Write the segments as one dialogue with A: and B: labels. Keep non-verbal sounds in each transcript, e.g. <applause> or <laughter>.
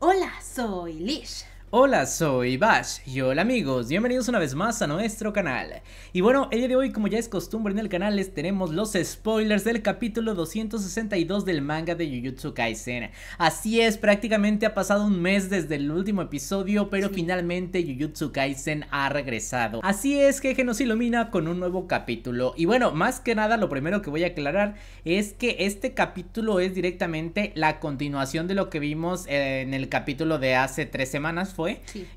A: Hola, soy Lish.
B: Hola, soy Bash y hola amigos, bienvenidos una vez más a nuestro canal. Y bueno, el día de hoy como ya es costumbre en el canal les tenemos los spoilers del capítulo 262 del manga de Jujutsu Kaisen. Así es, prácticamente ha pasado un mes desde el último episodio, pero finalmente Jujutsu Kaisen ha regresado. Así es que nos ilumina con un nuevo capítulo. Y bueno, más que nada lo primero que voy a aclarar es que este capítulo es directamente la continuación de lo que vimos eh, en el capítulo de hace tres semanas.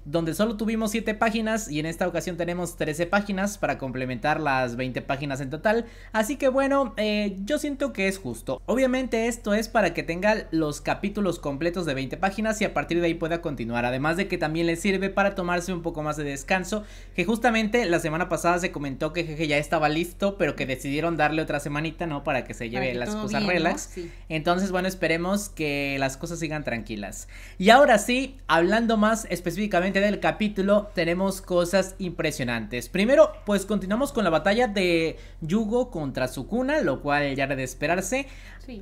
B: Donde solo tuvimos 7 páginas y en esta ocasión tenemos 13 páginas para complementar las 20 páginas en total. Así que bueno, eh, yo siento que es justo. Obviamente esto es para que tenga los capítulos completos de 20 páginas y a partir de ahí pueda continuar. Además de que también le sirve para tomarse un poco más de descanso, que justamente la semana pasada se comentó que jeje ya estaba listo, pero que decidieron darle otra semanita, ¿no? Para que se lleve las cosas relax. Entonces, bueno, esperemos que las cosas sigan tranquilas. Y ahora sí, hablando más específicamente del capítulo tenemos cosas impresionantes. Primero, pues continuamos con la batalla de Yugo contra Sukuna, lo cual ya era de esperarse.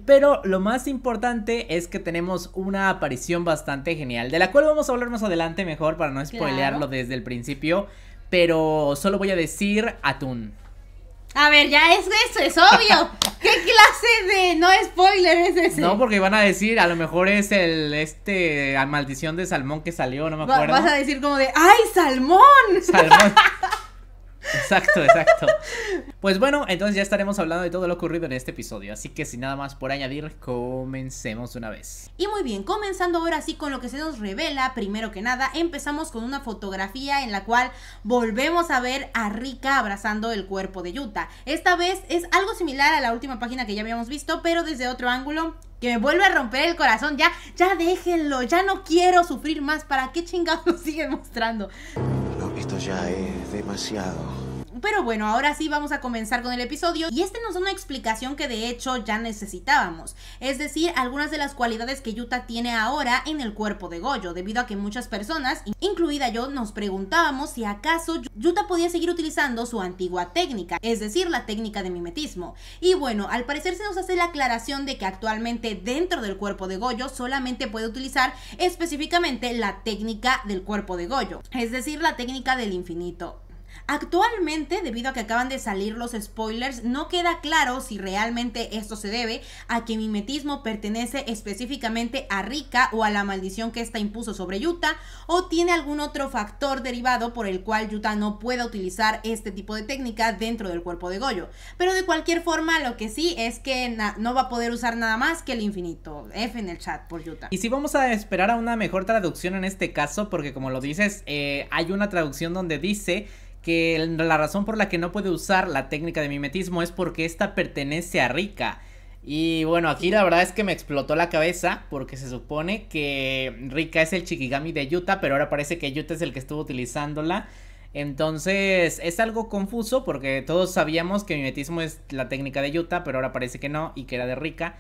B: Pero lo más importante es que tenemos una aparición bastante genial, de la cual vamos a hablar más adelante mejor para no spoilearlo desde el principio. Pero solo voy a decir atún.
A: A ver, ya es eso, es obvio. <laughs> no spoiler es ese? No,
B: porque van a decir, a lo mejor es el este maldición de salmón que salió, no me acuerdo. vas a
A: decir como de, ¡ay, salmón!
B: Salmón. <laughs> Exacto, exacto. Pues bueno, entonces ya estaremos hablando de todo lo ocurrido en este episodio, así que sin nada más por añadir, comencemos una vez.
A: Y muy bien, comenzando ahora sí con lo que se nos revela, primero que nada, empezamos con una fotografía en la cual volvemos a ver a Rika abrazando el cuerpo de Yuta. Esta vez es algo similar a la última página que ya habíamos visto, pero desde otro ángulo que me vuelve a romper el corazón. Ya, ya déjenlo, ya no quiero sufrir más. ¿Para qué chingados nos <laughs> siguen mostrando?
B: No, esto ya es demasiado.
A: Pero bueno, ahora sí vamos a comenzar con el episodio y este nos da una explicación que de hecho ya necesitábamos, es decir, algunas de las cualidades que Yuta tiene ahora en el cuerpo de Goyo, debido a que muchas personas, incluida yo, nos preguntábamos si acaso Yuta podía seguir utilizando su antigua técnica, es decir, la técnica de mimetismo. Y bueno, al parecer se nos hace la aclaración de que actualmente dentro del cuerpo de Goyo solamente puede utilizar específicamente la técnica del cuerpo de Goyo, es decir, la técnica del infinito Actualmente, debido a que acaban de salir los spoilers, no queda claro si realmente esto se debe a que mimetismo pertenece específicamente a Rika o a la maldición que ésta impuso sobre Yuta, o tiene algún otro factor derivado por el cual Yuta no pueda utilizar este tipo de técnica dentro del cuerpo de Goyo. Pero de cualquier forma, lo que sí es que no va a poder usar nada más que el infinito. F en el chat por Yuta. Y
B: si vamos a esperar a una mejor traducción en este caso, porque como lo dices, eh, hay una traducción donde dice que la razón por la que no puede usar la técnica de mimetismo es porque esta pertenece a Rika. Y bueno, aquí la verdad es que me explotó la cabeza porque se supone que Rika es el chikigami de Yuta, pero ahora parece que Yuta es el que estuvo utilizándola. Entonces es algo confuso porque todos sabíamos que mimetismo es la técnica de Yuta, pero ahora parece que no y que era de Rika.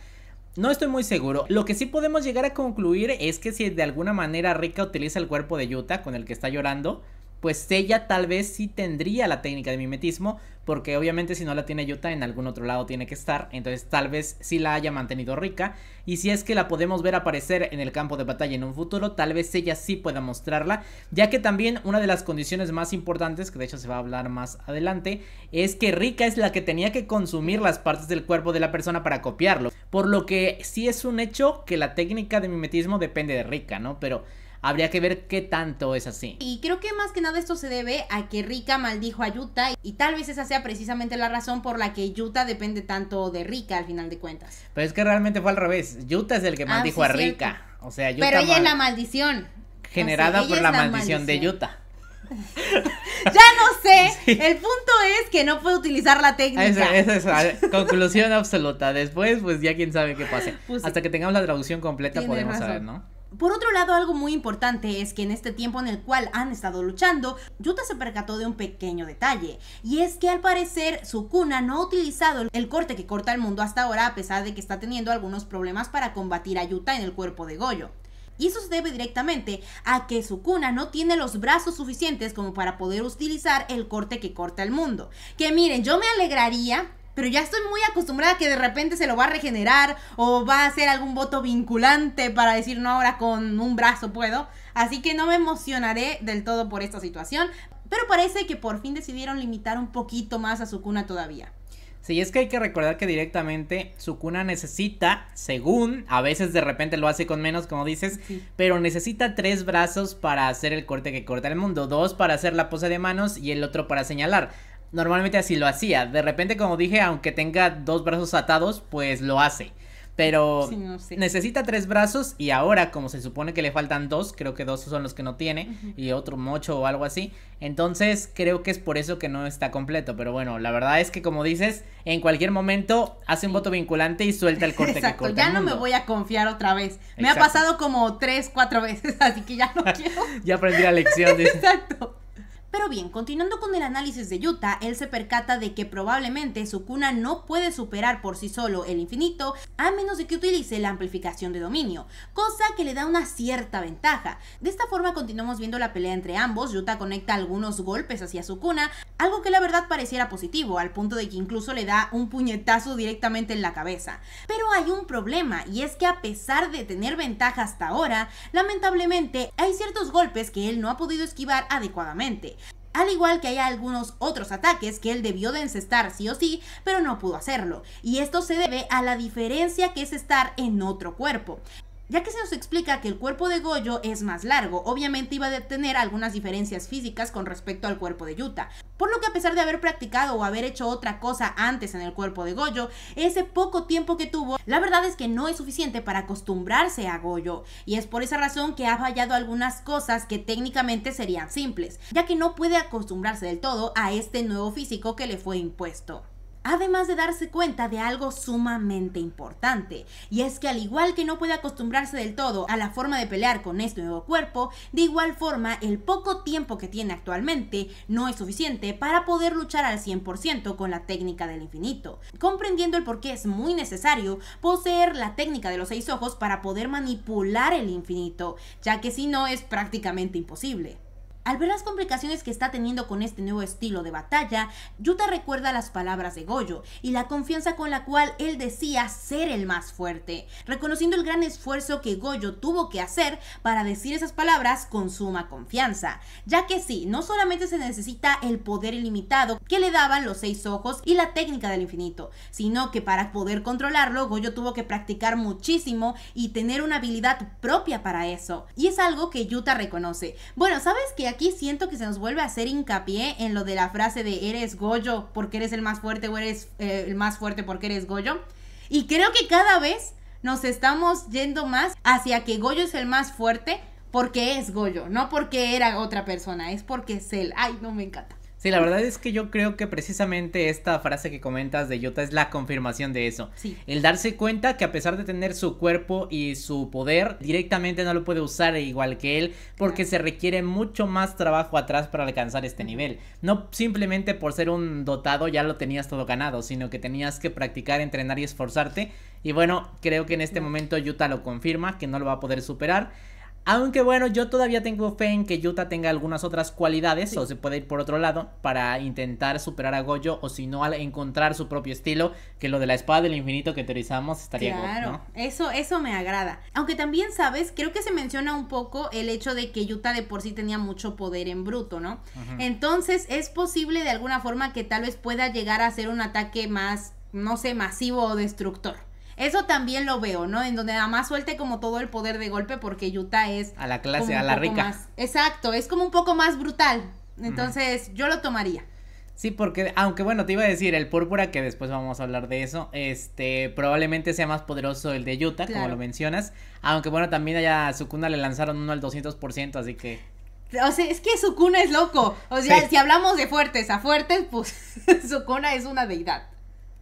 B: No estoy muy seguro. Lo que sí podemos llegar a concluir es que si de alguna manera Rika utiliza el cuerpo de Yuta con el que está llorando, pues ella tal vez sí tendría la técnica de mimetismo, porque obviamente si no la tiene Yuta en algún otro lado tiene que estar, entonces tal vez sí la haya mantenido rica, y si es que la podemos ver aparecer en el campo de batalla en un futuro, tal vez ella sí pueda mostrarla, ya que también una de las condiciones más importantes, que de hecho se va a hablar más adelante, es que rica es la que tenía que consumir las partes del cuerpo de la persona para copiarlo, por lo que sí es un hecho que la técnica de mimetismo depende de rica, ¿no? Pero... Habría que ver qué tanto es así.
A: Y creo que más que nada esto se debe a que Rika maldijo a Yuta y tal vez esa sea precisamente la razón por la que Yuta depende tanto de Rika al final de cuentas.
B: Pero es que realmente fue al revés. Yuta es el que ah, maldijo a Rika. O sea, Yuta Pero ella es la
A: maldición.
B: Generada por la, maldición, de Yuta. <laughs>
A: ya no sé. <laughs> El punto es que no puedo utilizar la ah, técnica. Esa
B: es la ah, conclusión absoluta. Después, pues ya quién sabe qué pase. Pues Hasta que tengamos la traducción completa podemos saber, ¿no?
A: Por otro lado, algo muy importante es que en este tiempo en el cual han estado luchando, Yuta se percató de un pequeño detalle, y es que al parecer Sukuna no ha utilizado el corte que corta el mundo hasta ahora a pesar de que está teniendo algunos problemas para combatir a Yuta en el cuerpo de Goyo. Y eso se debe directamente a que Sukuna no tiene los brazos suficientes como para poder utilizar el corte que corta el mundo. Que miren, yo me alegraría pero ya estoy muy acostumbrada a que de repente se lo va a regenerar o va a hacer algún voto vinculante para decir no ahora con un brazo puedo. Así que no me emocionaré del todo por esta situación, pero parece que por fin decidieron limitar un poquito más a su cuna todavía.
B: Sí, es que hay que recordar que directamente su cuna necesita, según, a veces de repente lo hace con menos, como dices, pero necesita tres brazos para hacer el corte que corta el mundo, dos para hacer la pose de manos y el otro para señalar normalmente así lo hacía. De repente, como dije, aunque tenga dos brazos atados, pues lo hace. Pero necesita tres brazos y ahora, como se supone que le faltan dos, creo que dos son los que no tiene y otro mocho o algo así. Entonces creo que es por eso que no está completo. Pero bueno, la verdad es que como dices, en cualquier momento hace un voto vinculante y suelta el <laughs> corte que corta Ya no me voy
A: a confiar otra vez. Me ha pasado como tres, cuatro veces, <laughs> así que ya no <laughs> quiero.
B: ya aprendí la lección.
A: Exacto. Pero bien, continuando con el análisis de Yuta, él se percata de que probablemente su Sukuna no puede superar por sí solo el infinito a menos de que utilice la amplificación de dominio, cosa que le da una cierta ventaja. De esta forma continuamos viendo la pelea entre ambos, Yuta conecta algunos golpes hacia su cuna, algo que la verdad pareciera positivo, al punto de que incluso le da un puñetazo directamente en la cabeza. Pero hay un problema, y es que a pesar de tener ventaja hasta ahora, lamentablemente hay ciertos golpes que él no ha podido esquivar adecuadamente al igual que hay algunos otros ataques que él debió de encestar sí o sí, pero no pudo hacerlo. Y esto se debe a la diferencia que es estar en otro cuerpo. Ya que se nos explica que el cuerpo de Goyo es más largo, obviamente iba a tener algunas diferencias físicas con respecto al cuerpo de Yuta. Por lo que a pesar de haber practicado o haber hecho otra cosa antes en el cuerpo de Goyo, ese poco tiempo que tuvo, la verdad es que no es suficiente para acostumbrarse a Goyo. Y es por esa razón que ha fallado algunas cosas que técnicamente serían simples, ya que no puede acostumbrarse del todo a este nuevo físico que le fue impuesto además de darse cuenta de algo sumamente importante, y es que al igual que no puede acostumbrarse del todo a la forma de pelear con este nuevo cuerpo, de igual forma el poco tiempo que tiene actualmente no es suficiente para poder luchar al 100% con la técnica del infinito, comprendiendo el por qué es muy necesario poseer la técnica de los seis ojos para poder manipular el infinito, ya que si no es prácticamente imposible. Al ver las complicaciones que está teniendo con este nuevo estilo de batalla, Yuta recuerda las palabras de Goyo y la confianza con la cual él decía ser el más fuerte, reconociendo el gran esfuerzo que Goyo tuvo que hacer para decir esas palabras con suma confianza, ya que sí, no solamente se necesita el poder ilimitado que le daban los seis ojos y la técnica del infinito, sino que para poder controlarlo, Goyo tuvo que practicar muchísimo y tener una habilidad propia para eso, y es algo que Yuta reconoce. Bueno, ¿sabes qué? aquí siento que se nos vuelve a hacer hincapié en lo de la frase de eres Goyo porque eres el más fuerte o eres eh, el más fuerte porque eres Goyo. Y creo que cada vez nos estamos yendo más hacia que Goyo es el más fuerte porque es Goyo, no porque era otra persona, es porque es él. Ay, no me encanta.
B: Sí, la verdad es que yo creo que precisamente esta frase que comentas de Yuta es la confirmación de eso. Sí. El darse cuenta que a pesar de tener su cuerpo y su poder, directamente no lo puede usar igual que él porque se requiere mucho más trabajo atrás para alcanzar este nivel. No simplemente por ser un dotado ya lo tenías todo ganado, sino que tenías que practicar, entrenar y esforzarte. Y bueno, creo que en este momento Yuta lo confirma, que no lo va a poder superar. Aunque bueno, yo todavía tengo fe en que Yuta tenga algunas otras cualidades o se puede ir por otro lado para intentar superar a Goyo o si no al encontrar su propio estilo, que lo de la espada del infinito que teorizamos estaría Claro,
A: eso eso me agrada. Aunque también sabes, creo que se menciona un poco el hecho de que Yuta de por sí tenía mucho poder en bruto, ¿no? Entonces, es posible de alguna forma que tal vez pueda llegar a ser un ataque más no sé, masivo o destructor. Eso también lo veo, ¿no? En donde nada más suelte como todo el poder de golpe porque Yuta es... A la clase, a la rica. exacto, es como un poco más brutal. Entonces, yo lo tomaría.
B: Sí, porque, aunque bueno, te iba a decir, el púrpura, que después vamos a hablar de eso, este, probablemente sea más poderoso el de Yuta, como lo mencionas, aunque bueno, también allá a Sukuna le lanzaron uno al 200%, así que...
A: O sea, es que Sukuna es loco, o sea, si hablamos de fuertes a fuertes, pues <laughs> Sukuna es una deidad.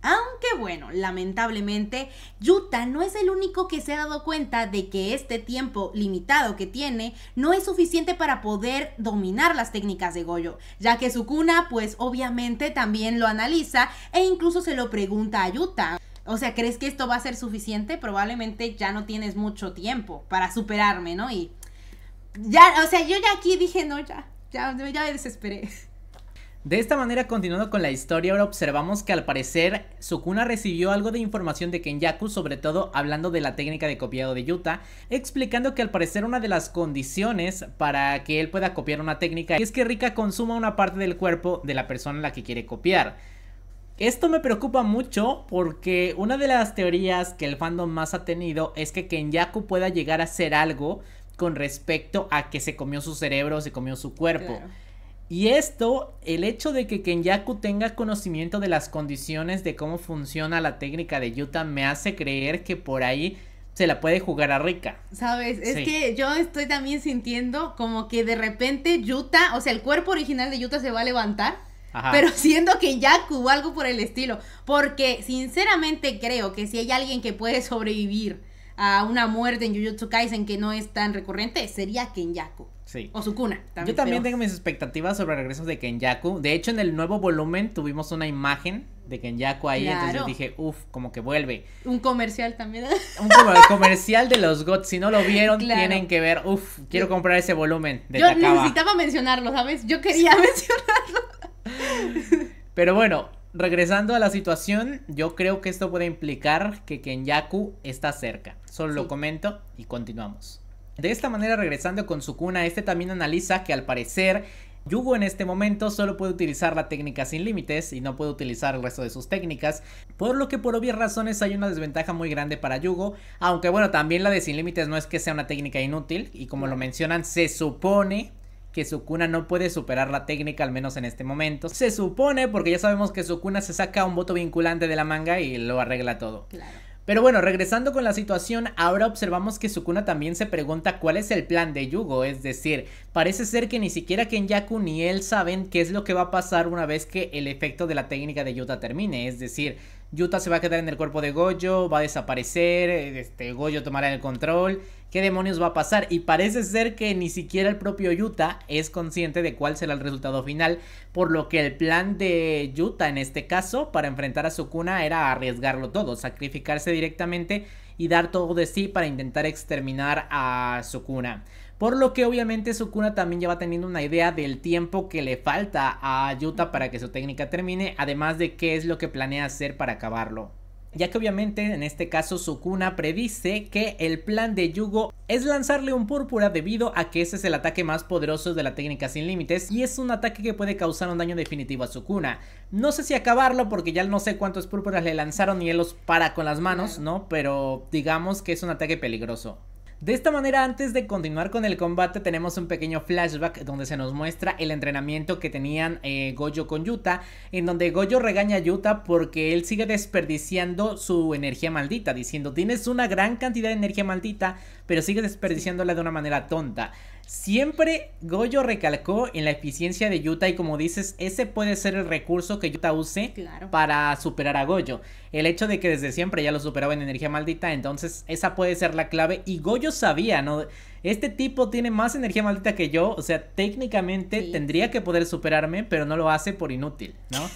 A: Aunque bueno, lamentablemente, Yuta no es el único que se ha dado cuenta de que este tiempo limitado que tiene no es suficiente para poder dominar las técnicas de Goyo, ya que Sukuna pues obviamente también lo analiza e incluso se lo pregunta a Yuta. O sea, ¿crees que esto va a ser suficiente? Probablemente ya no tienes mucho tiempo para superarme, ¿no? Y ya, o sea, yo ya aquí dije, no, ya, ya, ya me desesperé.
B: De esta manera, continuando con la historia, ahora observamos que al parecer Sukuna recibió algo de información de Kenyaku, sobre todo hablando de la técnica de copiado de Yuta, explicando que al parecer una de las condiciones para que él pueda copiar una técnica es que Rika consuma una parte del cuerpo de la persona a la que quiere copiar. Esto me preocupa mucho porque una de las teorías que el fandom más ha tenido es que Kenyaku pueda llegar a hacer algo con respecto a que se comió su cerebro o se comió su cuerpo. Y esto, el hecho de que Kenyaku tenga conocimiento de las condiciones de cómo funciona la técnica de Yuta me hace creer que por ahí se la puede jugar a Rica.
A: Sabes, es que yo estoy también sintiendo como que de repente Yuta, o sea, el cuerpo original de Yuta se va a levantar. Pero <laughs> siendo que o algo por el estilo. Porque sinceramente creo que si hay alguien que puede sobrevivir a una muerte en Jujutsu Kaisen que no es tan recurrente, sería Kenyaku. Sí. O su cuna. Yo también tengo
B: mis expectativas sobre regresos de Kenyaku. De hecho, en el nuevo volumen tuvimos una imagen de Kenyaku ahí, claro. entonces dije, uff, como que vuelve.
A: Un comercial también. <laughs>
B: Un comercial de los GOTS. si no lo vieron, tienen que ver, uff, quiero comprar ese volumen de Yo necesitaba
A: mencionarlo, ¿sabes? Yo quería <laughs>
B: mencionarlo. Pero bueno, regresando a la situación, yo creo que esto puede implicar que Kenyaku está cerca. Solo lo comento y continuamos. De esta manera, regresando con Sukuna, este también analiza que al parecer Yugo en este momento solo puede utilizar la técnica sin límites y no puede utilizar el resto de sus técnicas, por lo que por obvias razones hay una desventaja muy grande para Yugo, aunque bueno, también la de sin límites no es que sea una técnica inútil y como lo mencionan, se supone que Sukuna no puede superar la técnica, al menos en este momento. Se supone, porque ya sabemos que Sukuna se saca un voto vinculante de la manga y lo arregla todo. Claro. Pero bueno, regresando con la situación, ahora observamos que Sukuna también se pregunta cuál es el plan de Yugo, es decir, parece ser que ni siquiera Kenyaku ni él saben qué es lo que va a pasar una vez que el efecto de la técnica de Yuta termine, es decir, Yuta se va a quedar en el cuerpo de Gojo, va a desaparecer, este, Goyo tomará el control, qué demonios va a pasar. Y parece ser que ni siquiera el propio Yuta es consciente de cuál será el resultado final, por lo que el plan de Yuta en este caso para enfrentar a Sukuna era arriesgarlo todo, sacrificarse directamente y dar todo de sí para intentar exterminar a Sukuna. Por lo que obviamente Sukuna también ya va teniendo una idea del tiempo que le falta a Yuta para que su técnica termine, además de qué es lo que planea hacer para acabarlo ya que obviamente en este caso Sukuna predice que el plan de Yugo es lanzarle un púrpura debido a que ese es el ataque más poderoso de la técnica sin límites y es un ataque que puede causar un daño definitivo a Sukuna. No sé si acabarlo porque ya no sé cuántos púrpuras le lanzaron y él los para con las manos, ¿no? Pero digamos que es un ataque peligroso. De esta manera, antes de continuar con el combate, tenemos un pequeño flashback donde se nos muestra el entrenamiento que tenían eh, Goyo con Yuta, en donde Goyo regaña a Yuta porque él sigue desperdiciando su energía maldita, diciendo, tienes una gran cantidad de energía maldita, pero sigues desperdiciándola de una manera tonta. Siempre Goyo recalcó en la eficiencia de Yuta y como dices, ese puede ser el recurso que Yuta use para superar a Goyo el hecho de que desde siempre ya lo superaba en energía maldita, entonces esa puede ser la clave. Y Goyo sabía, ¿no? Este tipo tiene más energía maldita que yo, o sea, técnicamente tendría que poder superarme, pero no lo hace por inútil, ¿no?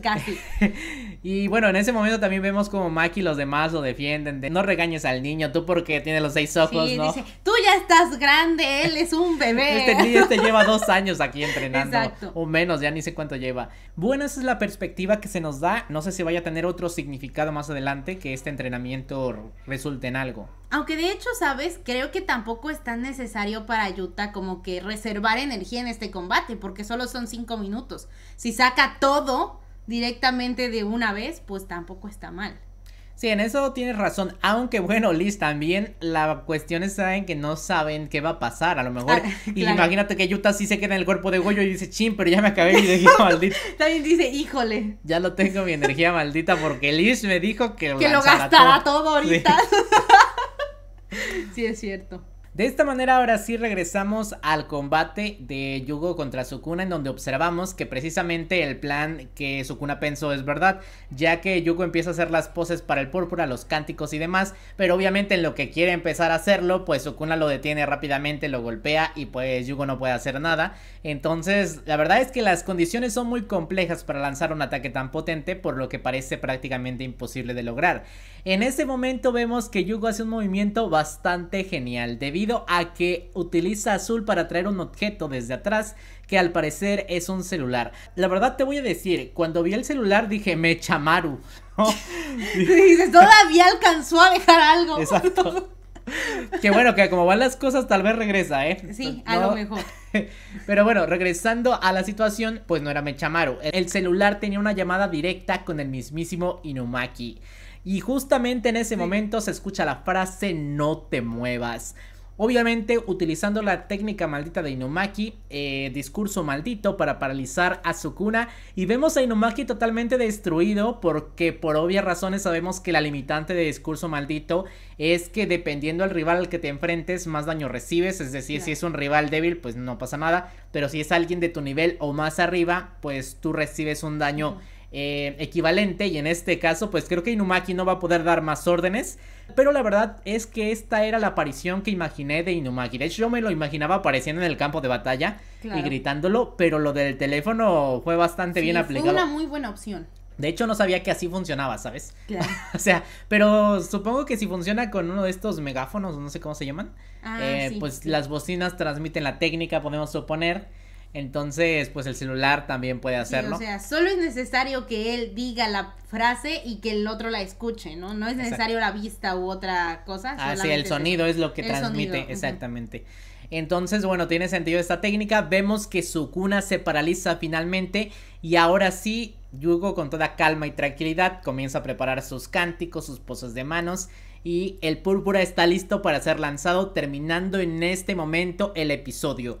B: Casi. <laughs> y bueno, en ese momento también vemos como Maki y los demás lo defienden, no regañes al niño, tú porque tiene los seis ojos, sí, ¿no? Dice,
A: tú ya estás grande, él es un bebé. <laughs> este niño te
B: este lleva dos <laughs> años aquí entrenando, Exacto. o menos, ya ni sé cuánto lleva. Bueno, esa es la perspectiva que se nos da, no sé si vaya a tener otro significado más adelante que este entrenamiento resulte en algo.
A: Aunque de hecho, sabes, creo que tampoco es tan necesario para Yuta como que reservar energía en este combate, porque solo son cinco minutos. Si saca todo directamente de una vez, pues tampoco está mal.
B: Sí, en eso tienes razón. Aunque bueno, Liz, también la cuestión es que no saben qué va a pasar. A lo mejor. Ah, y imagínate que Yuta sí se queda en el cuerpo de Goyo y dice, chin, pero ya me acabé mi energía <laughs> maldita.
A: también dice, híjole.
B: Ya lo tengo mi energía maldita porque Liz me dijo que. lo gastará todo, ahorita.
A: <laughs> sí, es cierto.
B: De esta manera ahora sí regresamos al combate de Yugo contra Sukuna en donde observamos que precisamente el plan que Sukuna pensó es verdad, ya que Yugo empieza a hacer las poses para el púrpura, los cánticos y demás, pero obviamente en lo que quiere empezar a hacerlo, pues Sukuna lo detiene rápidamente, lo golpea y pues Yugo no puede hacer nada. Entonces, la verdad es que las condiciones son muy complejas para lanzar un ataque tan potente, por lo que parece prácticamente imposible de lograr. En ese momento vemos que Yugo hace un movimiento bastante genial, debido a que utiliza azul para traer un objeto desde atrás que al parecer es un celular. La verdad te voy a decir, cuando vi el celular dije, Mechamaru <laughs> todavía
A: alcanzó a dejar algo.
B: Exacto. <laughs> Que bueno, que como van las cosas, tal vez regresa, ¿eh? Sí, pues, a lo mejor. <laughs> Pero bueno, regresando a la situación, pues no era Mechamaru. El celular tenía una llamada directa con el mismísimo Inumaki. Y justamente en ese momento se escucha la frase no te muevas. Obviamente utilizando la técnica maldita de Inumaki, eh, discurso maldito para paralizar a Sukuna y vemos a Inumaki totalmente destruido porque por obvias razones sabemos que la limitante de discurso maldito es que dependiendo al rival al que te enfrentes más daño recibes, es decir, si es un rival débil pues no pasa nada, pero si es alguien de tu nivel o más arriba pues tú recibes un daño... Eh, equivalente y en este caso pues creo que Inumaki no va a poder dar más órdenes. Pero la verdad es que esta era la aparición que imaginé de Inumaki. De hecho yo me lo imaginaba apareciendo en el campo de batalla y gritándolo, pero lo del teléfono fue bastante bien aplicado. Fue una
A: muy buena opción.
B: De hecho, no sabía que así funcionaba, ¿sabes? Claro. <laughs> o sea, pero supongo que si funciona con uno de estos megáfonos, no sé cómo se llaman, ah, eh, pues las bocinas transmiten la técnica, podemos suponer. Entonces, pues el celular también puede hacerlo. o sea,
A: solo es necesario que él diga la frase y que el otro la escuche, ¿no? No es necesario la vista u otra cosa. Ah, sí, el sonido es lo que transmite,
B: exactamente. Entonces, bueno, tiene sentido esta técnica. Vemos que su cuna se paraliza finalmente y ahora sí, Yugo con toda calma y tranquilidad comienza a preparar sus cánticos, sus pozos de manos y el púrpura está listo para ser lanzado terminando en este momento el episodio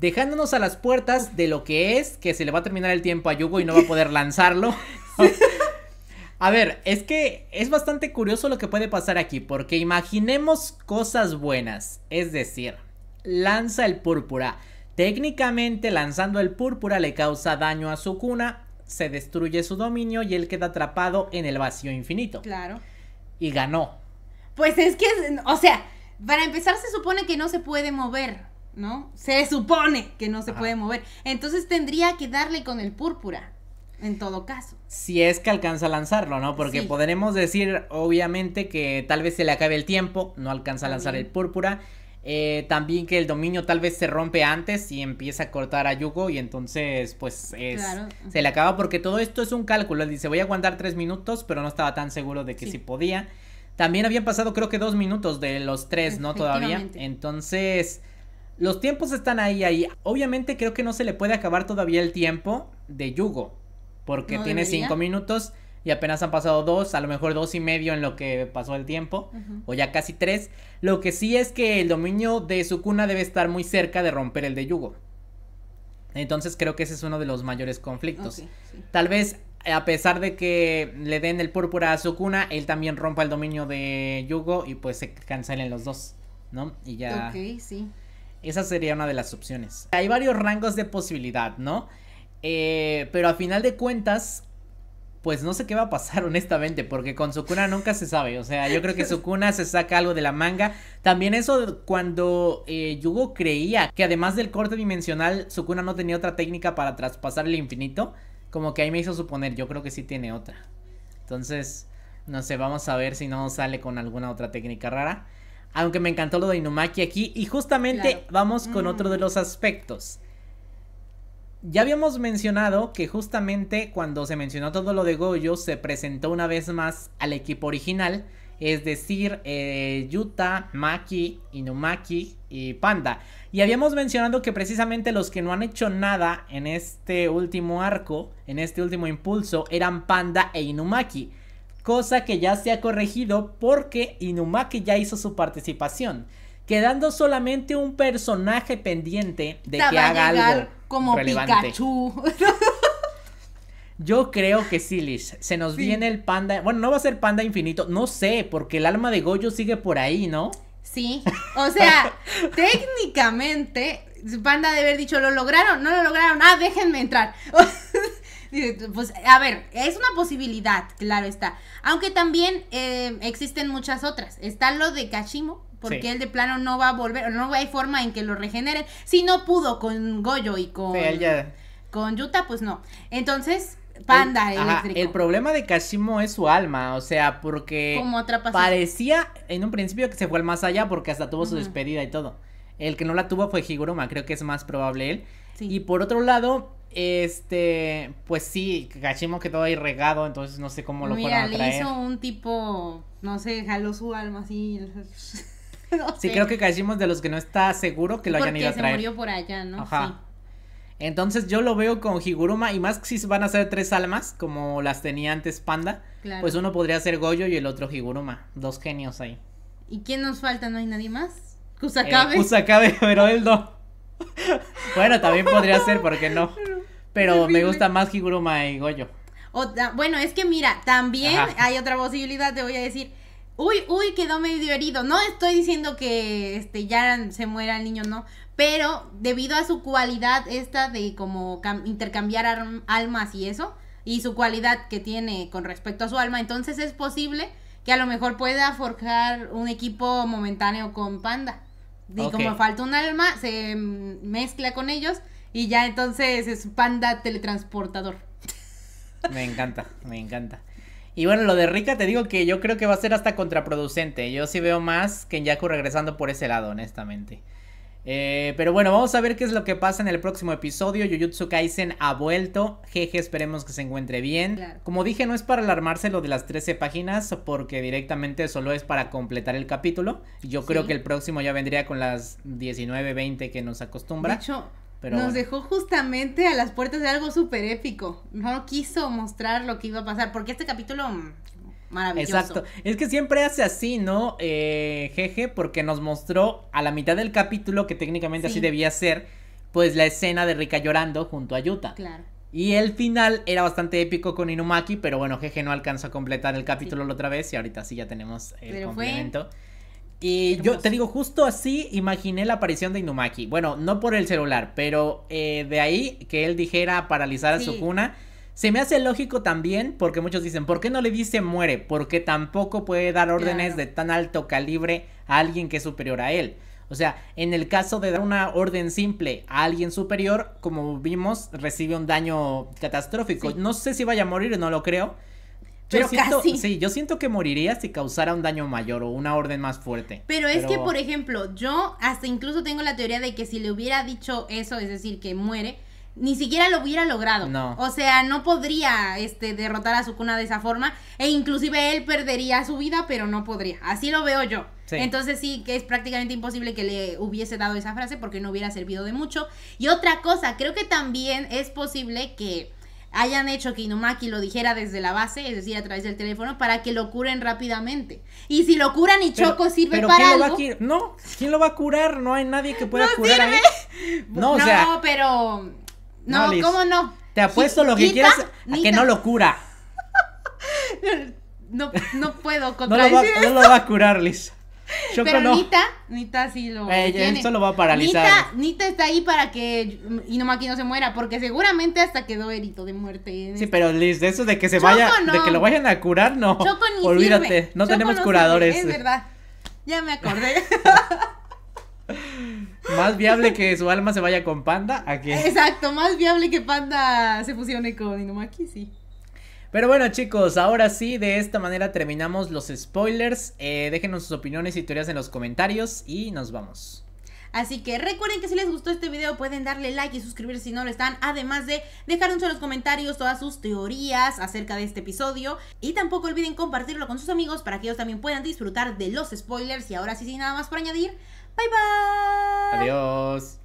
B: dejándonos a las puertas de lo que es, que se le va a terminar el tiempo a Yugo y no va a poder lanzarlo. <laughs> <laughs> a ver, es que es bastante curioso lo que puede pasar aquí, porque imaginemos cosas buenas, es decir, lanza el púrpura. Técnicamente lanzando el púrpura le causa daño a su cuna, se destruye su dominio y él queda atrapado en el vacío infinito. Claro. Y ganó.
A: Pues es que, o sea, para empezar se supone que no se puede mover. ¿no? Se supone que no se puede mover. Entonces tendría que darle con el púrpura, en todo caso.
B: Si es que alcanza a lanzarlo, ¿no? Porque podremos decir, obviamente, que tal vez se le acabe el tiempo, no alcanza a lanzar el púrpura. Eh, también que el dominio tal vez se rompe antes y empieza a cortar a Yugo y entonces pues se le acaba porque todo esto es un cálculo. Él dice voy a aguantar tres minutos pero no estaba tan seguro de que sí. si podía. También habían pasado creo que dos minutos de los tres, ¿no? Todavía. Entonces los tiempos están ahí, ahí. Obviamente creo que no se le puede acabar todavía el tiempo de Yugo, porque tiene cinco minutos y apenas han pasado dos, a lo mejor dos y medio en lo que pasó el tiempo, o ya casi tres. Lo que sí es que el dominio de su debe estar muy cerca de romper el de Yugo. Entonces creo que ese es uno de los mayores conflictos. Tal vez a pesar de que le den el púrpura a su él también rompa el dominio de Yugo y pues se cancelen los dos, ¿no? Y ya. Ok, sí. Esa sería una de las opciones. Hay varios rangos de posibilidad, ¿no? Eh, pero a final de cuentas, pues no sé qué va a pasar <laughs> honestamente, porque con Sukuna nunca se sabe. O sea, yo creo que Sukuna <laughs> se saca algo de la manga. También eso cuando eh, Yugo creía que además del corte dimensional, Sukuna no tenía otra técnica para traspasar el infinito. Como que ahí me hizo suponer, yo creo que sí tiene otra. Entonces, no sé, vamos a ver si no sale con alguna otra técnica rara. Aunque me encantó lo de Inumaki aquí. Y justamente vamos con otro de mm. los aspectos. Ya habíamos mencionado que justamente cuando se mencionó todo lo de Goyo, se presentó una vez más al equipo original. Es decir, eh, Yuta, Maki, Inumaki y Panda. Y habíamos mencionado que precisamente los que no han hecho nada en este último arco, en este último impulso, eran Panda e Inumaki cosa que ya se ha corregido porque Inumaki ya hizo su participación, quedando solamente un personaje pendiente de que haga algo como Pikachu. <laughs> Yo creo que sí, Se nos viene el panda. Bueno, no va a ser panda infinito. No sé, porque el alma de Goyo sigue por ahí, ¿no? Sí. O sea, <laughs>
A: técnicamente, panda de haber dicho, lo lograron, no lo lograron. Ah, déjenme entrar. <laughs> pues a ver, es una posibilidad, claro está. Aunque también eh, existen muchas otras. Está lo de Kashimo, porque él de plano no va a volver, no hay forma en que lo regeneren. Si no pudo con Goyo y con, con Yuta, pues no. Entonces, Panda el,
B: el problema de Kashimo es su alma, o sea, porque
A: parecía
B: en un principio que se fue al más allá porque hasta tuvo su despedida y todo. El que no la tuvo fue Higuruma, creo que es más probable él. Y por otro lado, este, pues sí, que quedó ahí regado, entonces no sé cómo lo Mira, a le hizo
A: un tipo, no sé, jaló su alma así. <laughs> sí, creo
B: que Gachimo es de los que no está seguro que lo hayan ido a traer. se murió
A: por allá, ¿no? Ajá.
B: Entonces yo lo veo con Higuruma y más que si van a ser tres almas, como las tenía antes Panda, pues uno podría ser Goyo y el otro Higuruma, dos genios ahí.
A: ¿Y quién nos falta? ¿No hay nadie más? Eh, Kusakabe. Kusakabe,
B: <laughs> pero él no. <laughs> bueno, también podría ser, ¿por qué no? Pero me gusta más Higuruma y Goyo.
A: bueno, es que mira, también hay otra posibilidad, te voy a decir. Uy, uy, quedó medio herido. No estoy diciendo que este ya se muera el niño, no. Pero debido a su cualidad esta de como intercambiar almas y eso, y su cualidad que tiene con respecto a su alma, entonces es posible que a lo mejor pueda forjar un equipo momentáneo con Panda. Y como falta un alma, se mezcla con ellos y ya entonces es panda teletransportador.
B: Me encanta, me encanta. Y bueno, lo de Rica te digo que yo creo que va a ser hasta contraproducente. Yo sí veo más que Yaku regresando por ese lado, honestamente. Eh, pero bueno, vamos a ver qué es lo que pasa en el próximo episodio. Jujutsu Kaisen ha vuelto. Jeje, esperemos que se encuentre bien. Como dije, no es para alarmarse lo de las 13 páginas, porque directamente solo es para completar el capítulo. Yo creo que el próximo ya vendría con las 19, 20 que nos acostumbra. De hecho, nos
A: dejó justamente a las puertas de algo súper épico. No quiso mostrar lo que iba a pasar, porque este capítulo mm,
B: maravilloso. Exacto. Es que siempre hace así, ¿no? Eh, jeje, porque nos mostró a la mitad del capítulo, que técnicamente así debía ser, pues la escena de Rika llorando junto a Yuta. Claro. Y el final era bastante épico con Inumaki, pero bueno, jeje no alcanzó a completar el capítulo la otra vez y ahorita sí ya tenemos el complemento. Y yo te digo, justo así imaginé la aparición de Inumaki. Bueno, no por el celular, pero eh, de ahí que él dijera paralizar a su cuna. Se me hace lógico también, porque muchos dicen, ¿por qué no le dice muere? Porque tampoco puede dar órdenes de tan alto calibre a alguien que es superior a él. O sea, en el caso de dar una orden simple a alguien superior, como vimos, recibe un daño catastrófico. No sé si vaya a morir, no lo creo. Pero Sí, yo siento que moriría si causara un daño mayor o una orden más fuerte. Pero es que, por
A: ejemplo, yo hasta incluso tengo la teoría de que si le hubiera dicho eso, es decir, que muere, ni siquiera lo hubiera logrado. No. O sea, no podría este, derrotar a su cuna de esa forma. E inclusive él perdería su vida, pero no podría. Así lo veo yo. Entonces sí que es prácticamente imposible que le hubiese dado esa frase porque no hubiera servido de mucho. Y otra cosa, creo que también es posible que hayan hecho que Inumaki lo dijera desde la base, es decir, a través del teléfono, para que lo curen rápidamente.
B: Y si lo curan y Choco sirve para ¿quién Lo va a no, ¿quién lo va a curar? No hay nadie que pueda curar a él.
A: No, pero.
B: No, ¿cómo no? Te apuesto lo que quieras a que no lo cura.
A: <laughs> no, no puedo no lo
B: va a curar, Liz. Pero Nita,
A: Nita sí lo eh, tiene. Esto lo va a paralizar. Nita, está ahí para que Inomaki no se muera, porque seguramente hasta quedó herito de muerte. sí,
B: pero Liz, de eso de que se vaya, de que lo vayan a curar, no. Olvídate, no tenemos curadores. es verdad.
A: Ya me acordé. <laughs>
B: más viable que su alma se vaya con Panda a que.
A: Exacto, más viable que Panda se fusione con Inomaki, sí.
B: Pero bueno chicos, ahora sí, de esta manera terminamos los spoilers. Eh, déjenos sus opiniones y teorías en los comentarios y nos vamos.
A: Así que recuerden que si les gustó este video pueden darle like y suscribirse si no lo están, además de dejarnos en los comentarios todas sus teorías acerca de este episodio y tampoco olviden compartirlo con sus amigos para que ellos también puedan disfrutar de los spoilers y ahora sí sin nada más por añadir, bye bye.
B: Adiós.